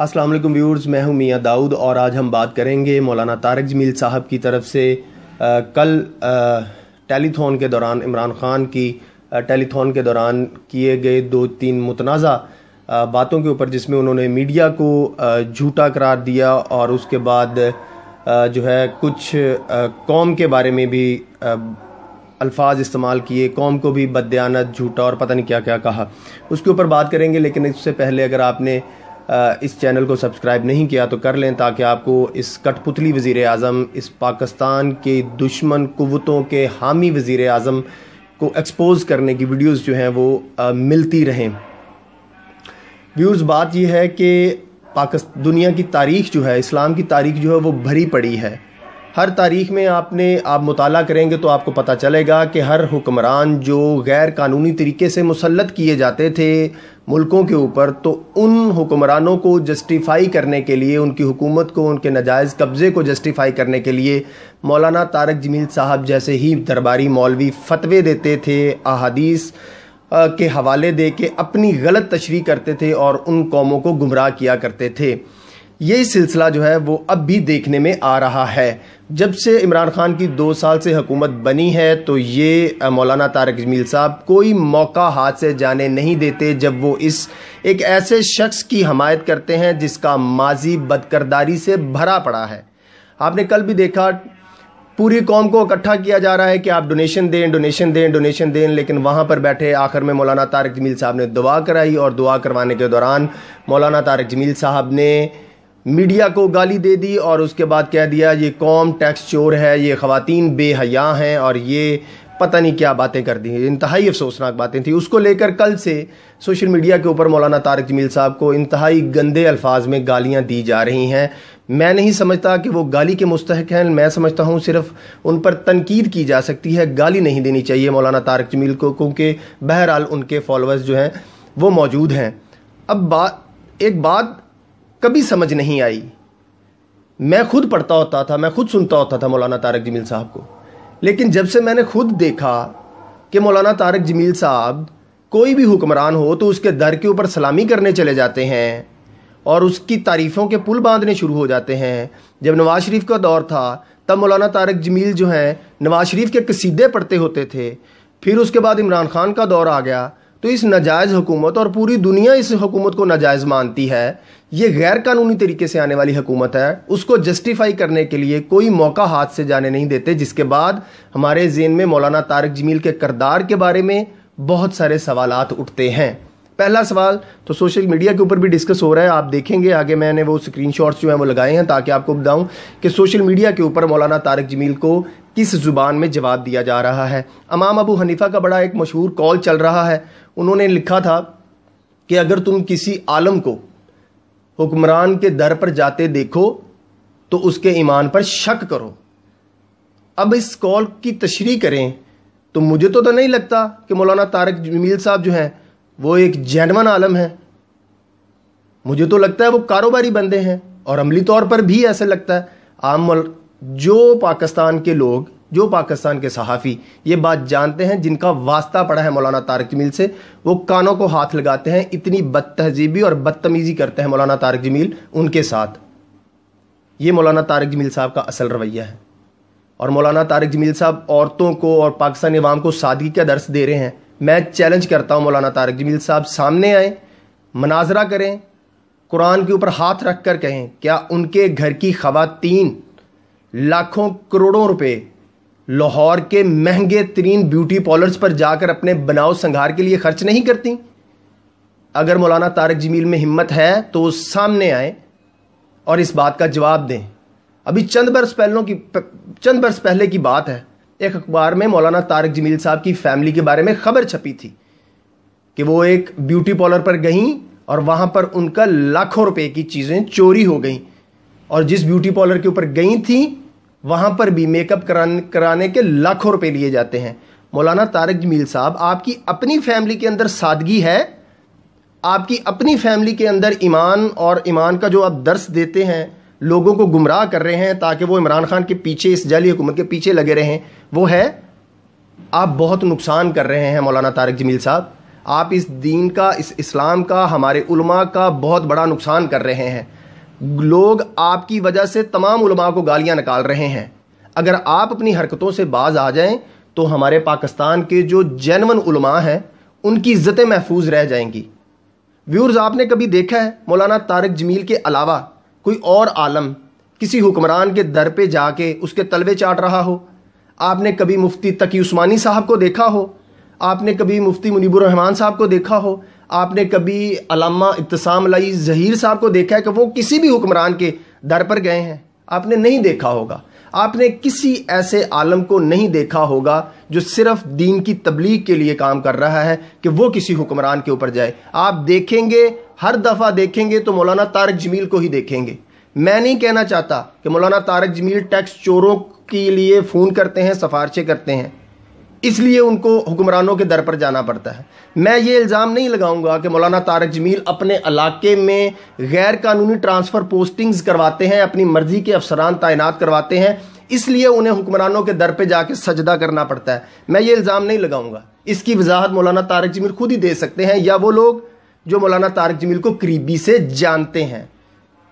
अस्सलाम वालेकुम व्यूअर्स मैं हूं मियां दाऊद और आज हम बात करेंगे मौलाना तारक जमील साहब की तरफ से आ, कल टेलीथॉन के दौरान इमरान ख़ान की टेलीथॉन के दौरान किए गए दो तीन मुतनाज़ा बातों के ऊपर जिसमें उन्होंने मीडिया को झूठा करार दिया और उसके बाद आ, जो है कुछ आ, कौम के बारे में भी अल्फाज इस्तेमाल किए कौम को भी बदयानत झूठा और पता नहीं क्या क्या कहा उसके ऊपर बात करेंगे लेकिन इससे पहले अगर आपने इस चैनल को सब्सक्राइब नहीं किया तो कर लें ताकि आपको इस कठपुतली वज़ी अजम इस पाकिस्तान के दुश्मन कुतों के हामी वज़ी अजम को एक्सपोज़ करने की वीडियोज़ जो हैं वो आ, मिलती रहें व्यूज़ बात यह है कि पाकिस्तान दुनिया की तारीख जो है इस्लाम की तारीख जो है वो भरी पड़ी है हर तारीख में आपने आप मुताला करेंगे तो आपको पता चलेगा कि हर हुक्मरान जो गैर कानूनी तरीके से मुसलत किए जाते थे मुल्कों के ऊपर तो उन हुक्मरानों को जस्टिफाई करने के लिए उनकी हुकूमत को उनके नजायज़ कब्ज़े को जस्टिफाई करने के लिए मौलाना तारक जमील साहब जैसे ही दरबारी मौलवी फतवे देते थे अहादीस के हवाले दे के अपनी गलत तशरी करते थे और उन कौमों को गुमराह किया करते थे ये सिलसिला जो है वो अब भी देखने में आ रहा है जब से इमरान खान की दो साल से हुकूमत बनी है तो ये मौलाना तारक जमील साहब कोई मौका हाथ से जाने नहीं देते जब वो इस एक ऐसे शख्स की हमायत करते हैं जिसका माजी बदकरदारी से भरा पड़ा है आपने कल भी देखा पूरी कौम को इकट्ठा किया जा रहा है कि आप डोनेशन दें डोनेशन दें डोनेशन दें लेकिन वहाँ पर बैठे आखिर में मौलाना तारक जमील साहब ने दुआ कराई और दुआ करवाने के दौरान मौलाना तारक जमील साहब ने मीडिया को गाली दे दी और उसके बाद कह दिया ये कौम टैक्स चोर है ये खातन बेहया हैं और ये पता नहीं क्या बातें कर दी इंतहाई अफसोसनाक बातें थी उसको लेकर कल से सोशल मीडिया के ऊपर मौलाना तारक जमील साहब को इंतहाई गंदे अल्फाज में गालियाँ दी जा रही हैं मैं नहीं समझता कि वो गाली के मुस्तक हैं मैं समझता हूँ सिर्फ उन पर तनकीद की जा सकती है गाली नहीं देनी चाहिए मौलाना तारक जमील को क्योंकि बहरहाल उनके फॉलोअर्स जो हैं वो मौजूद हैं अब बात एक बात कभी समझ नहीं आई मैं खुद पढ़ता होता था मैं खुद सुनता होता था मौलाना तारक जमील साहब को लेकिन जब से मैंने खुद देखा कि मौलाना तारक जमील साहब कोई भी हुक्मरान हो तो उसके दर के ऊपर सलामी करने चले जाते हैं और उसकी तारीफ़ों के पुल बांधने शुरू हो जाते हैं जब नवाज़ शरीफ का दौर था तब मौलाना तारक जमील जो हैं नवाज़ शरीफ के कसीदे पढ़ते होते थे फिर उसके बाद इमरान खान का दौर आ गया तो इस नाजायज़ हुकूमत और पूरी दुनिया इस हुकूमत को नाजायज़ मानती है ये गैर कानूनी तरीके से आने वाली हुकूमत है उसको जस्टिफाई करने के लिए कोई मौका हाथ से जाने नहीं देते जिसके बाद हमारे जेन में मौलाना तारक जमील के करदार के बारे में बहुत सारे सवाल उठते हैं पहला सवाल तो सोशल मीडिया के ऊपर भी डिस्कस हो रहा है आप देखेंगे आगे मैंने वो स्क्रीन जो हैं वो लगाए हैं ताकि आपको बताऊं कि सोशल मीडिया के ऊपर मौलाना तारक जमील को किस ज़ुबान में जवाब दिया जा रहा है अमाम अबू हनीफा का बड़ा एक मशहूर कॉल चल रहा है उन्होंने लिखा था कि अगर तुम किसी आलम को हुक्मरान के दर पर जाते देखो तो उसके ईमान पर शक करो अब इस कॉल की तशरी करें तो मुझे तो, तो नहीं लगता कि मौलाना तारक जमील साहब जो हैं वो एक जैनवन आलम है मुझे तो लगता है वो कारोबारी बंदे हैं और अमली तौर पर भी ऐसे लगता है आम जो पाकिस्तान के लोग जो पाकिस्तान के सहाफ़ी ये बात जानते हैं जिनका वास्ता पड़ा है मौलाना तारक जमील से वो कानों को हाथ लगाते हैं इतनी बदतहजीबी और बदतमीज़ी करते हैं मौलाना तारक जमील उनके साथ ये मौलाना तारक जमील साहब का असल रवैया है और मौलाना तारक जमील साहब औरतों को और पाकिस्तानी अवाम को सादगी का दर्श दे रहे हैं मैं चैलेंज करता हूँ मौलाना तारक जमील साहब सामने आए मनाजरा करें कुरान के ऊपर हाथ रख कर कहें क्या उनके घर की खवातीन लाखों करोड़ों रुपए लाहौर के महंगे तरीन ब्यूटी पार्लर्स पर जाकर अपने बनाव संघार के लिए खर्च नहीं करती अगर मौलाना तारक जमील में हिम्मत है तो सामने आए और इस बात का जवाब दें अभी चंद बरस पहलों की चंद बरस पहले की बात है एक अखबार में मौलाना तारक जमील साहब की फैमिली के बारे में खबर छपी थी कि वो एक ब्यूटी पार्लर पर गई और वहां पर उनका लाखों रुपए की चीज़ें चोरी हो गई और जिस ब्यूटी पार्लर के ऊपर गई थी वहाँ पर भी मेकअप कराने कराने के लाखों रुपए लिए जाते हैं मौलाना तारक जमील साहब आपकी अपनी फैमिली के अंदर सादगी है आपकी अपनी फैमिली के अंदर ईमान और ईमान का जो आप दर्स देते हैं लोगों को गुमराह कर रहे हैं ताकि वो इमरान खान के पीछे इस जाली हुकूमत के पीछे लगे रहें वो है आप बहुत नुकसान कर रहे हैं मौलाना तारक जमील साहब आप इस दीन का इस इस्लाम का हमारे उलमा का बहुत बड़ा नुकसान कर रहे हैं लोग आपकी वजह से तमाम उलमा को गालियां निकाल रहे हैं अगर आप अपनी हरकतों से बाज आ जाएं तो हमारे पाकिस्तान के जो जैनवन उलमा हैं उनकी इज्जतें महफूज रह जाएंगी व्यूर्स आपने कभी देखा है मौलाना तारक जमील के अलावा कोई और आलम किसी हुक्मरान के दर पे जाके उसके तलवे चाट रहा हो आपने कभी मुफ्ती तकी उस्मानी साहब को देखा हो आपने कभी मुफ्ती मुनीबुर रहमान साहब को देखा हो आपने कभी अलामा इब्तसाम लाई जहीर साहब को देखा है कि वो किसी भी हुक्मरान के दर पर गए हैं आपने नहीं देखा होगा आपने किसी ऐसे आलम को नहीं देखा होगा जो सिर्फ दीन की तबलीग के लिए काम कर रहा है कि वो किसी हुक्मरान के ऊपर जाए आप देखेंगे हर दफ़ा देखेंगे तो मौलाना तारक जमील को ही देखेंगे मैं नहीं कहना चाहता कि मौलाना तारक जमील टैक्स चोरों के लिए फ़ोन करते हैं सफारशें करते हैं इसलिए उनको हुक्मरानों के दर पर जाना पड़ता है मैं ये इल्ज़ाम नहीं लगाऊंगा कि मौलाना तारक जमील अपने इलाके में गैर कानूनी ट्रांसफ़र पोस्टिंग्स करवाते हैं अपनी मर्ज़ी के अफसरान तैनात करवाते हैं इसलिए उन्हें हुक्मरानों के दर पर जाके सजदा करना पड़ता है मैं ये इल्ज़ाम नहीं लगाऊंगा इसकी वजाहत मौलाना तारक जमील खुद ही दे सकते हैं या वो लोग जो मौलाना तारक जमील को करीबी से जानते हैं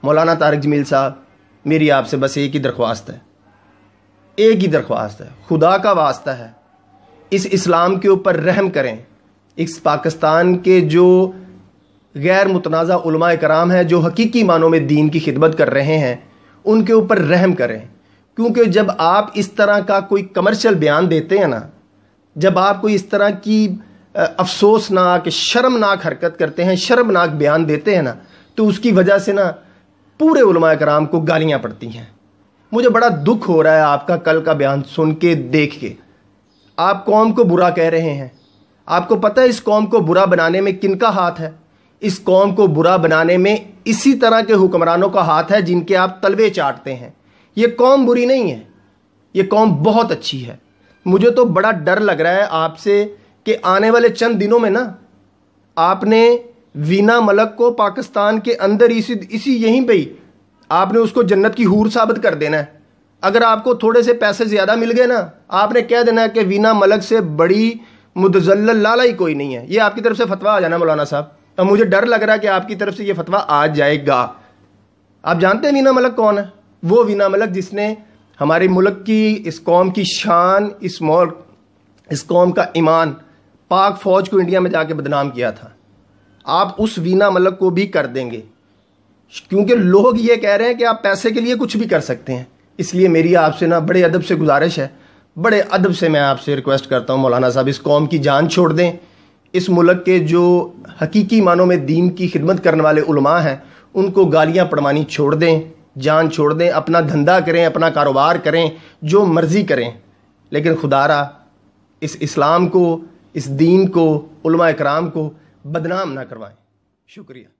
मौलाना तारक जमील साहब मेरी आपसे बस एक ही दरख्वास्त है एक ही दरख्वास्त है खुदा का वास्ता है इस इस्लाम के ऊपर रहम करें इस पाकिस्तान के जो गैर मुतनाज़ा कराम हैं जो हकीकी मानों में दीन की खिदमत कर रहे हैं उनके ऊपर रहम करें क्योंकि जब आप इस तरह का कोई कमर्शियल बयान देते हैं ना जब आप कोई इस तरह की अफसोसनाक शर्मनाक हरकत करते हैं शर्मनाक बयान देते हैं ना तो उसकी वजह से ना पूरे कराम को गालियाँ पड़ती हैं मुझे बड़ा दुख हो रहा है आपका कल का बयान सुन के देख के आप कौम को बुरा कह रहे हैं आपको पता है इस कौम को बुरा बनाने में किन का हाथ है इस कौम को बुरा बनाने में इसी तरह के हुक्मरानों का हाथ है जिनके आप तलवे चाटते हैं ये कौम बुरी नहीं है ये कौम बहुत अच्छी है मुझे तो बड़ा डर लग रहा है आपसे कि आने वाले चंद दिनों में ना आपने वीना मलक को पाकिस्तान के अंदर इसी इसी यहीं पर आपने उसको जन्नत की हूर साबित कर देना है अगर आपको थोड़े से पैसे ज़्यादा मिल गए ना आपने कह देना कि वीना मलक से बड़ी मुदजल लाला ही कोई नहीं है ये आपकी तरफ से फतवा आ जाना मौलाना साहब अब तो मुझे डर लग रहा है कि आपकी तरफ से ये फतवा आ जाएगा आप जानते हैं वीना मलक कौन है वो वीना मलक जिसने हमारे मुल्क की इस कौम की शान इस मौल इस कौम का ईमान पाक फ़ौज को इंडिया में जाके बदनाम किया था आप उस वीना मलक को भी कर देंगे क्योंकि लोग ये कह रहे हैं कि आप पैसे के लिए कुछ भी कर सकते हैं इसलिए मेरी आपसे ना बड़े अदब से गुजारिश है बड़े अदब से मैं आपसे रिक्वेस्ट करता हूँ मौलाना साहब इस कौम की जान छोड़ दें इस मुल्क के जो हकीकी मानों में दीन की खिदमत करने वाले उलमा हैं उनको गालियाँ पड़वानी छोड़ दें जान छोड़ दें अपना धंधा करें अपना कारोबार करें जो मर्ज़ी करें लेकिन खुदारा इस इस्लाम को इस दीन को उलमा कराम को बदनाम ना करवाएं शुक्रिया